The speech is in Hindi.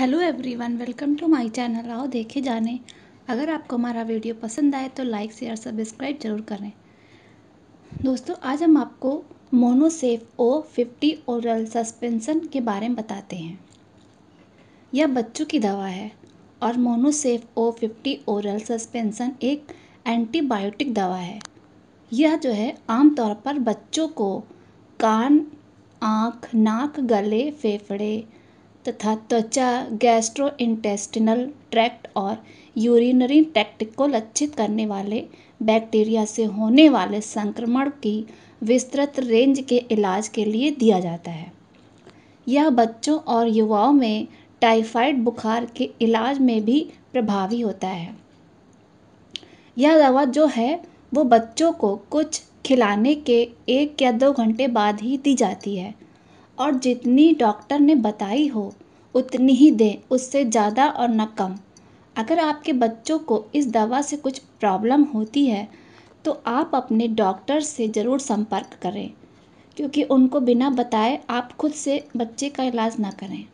hello everyone welcome to my channel आओ देखे जाने अगर आपको हमारा वीडियो पसंद आए तो लाइक शेयर सब्सक्राइब जरूर करें दोस्तों आज हम आपको Monocef O fifty oral suspension के बारे में बताते हैं यह बच्चों की दवा है और Monocef O fifty oral suspension एक एंटीबायोटिक दवा है यह जो है आमतौर पर बच्चों को कान आँख नाक गले फेफड़े तथा त्वचा गैस्ट्रो इंटेस्टिनल ट्रैक्ट और यूरिनरी ट्रैक्ट को लक्षित करने वाले बैक्टीरिया से होने वाले संक्रमण की विस्तृत रेंज के इलाज के लिए दिया जाता है यह बच्चों और युवाओं में टाइफाइड बुखार के इलाज में भी प्रभावी होता है यह दवा जो है वो बच्चों को कुछ खिलाने के एक या दो घंटे बाद ही दी जाती है और जितनी डॉक्टर ने बताई हो उतनी ही दें उससे ज़्यादा और न कम अगर आपके बच्चों को इस दवा से कुछ प्रॉब्लम होती है तो आप अपने डॉक्टर से ज़रूर संपर्क करें क्योंकि उनको बिना बताए आप खुद से बच्चे का इलाज ना करें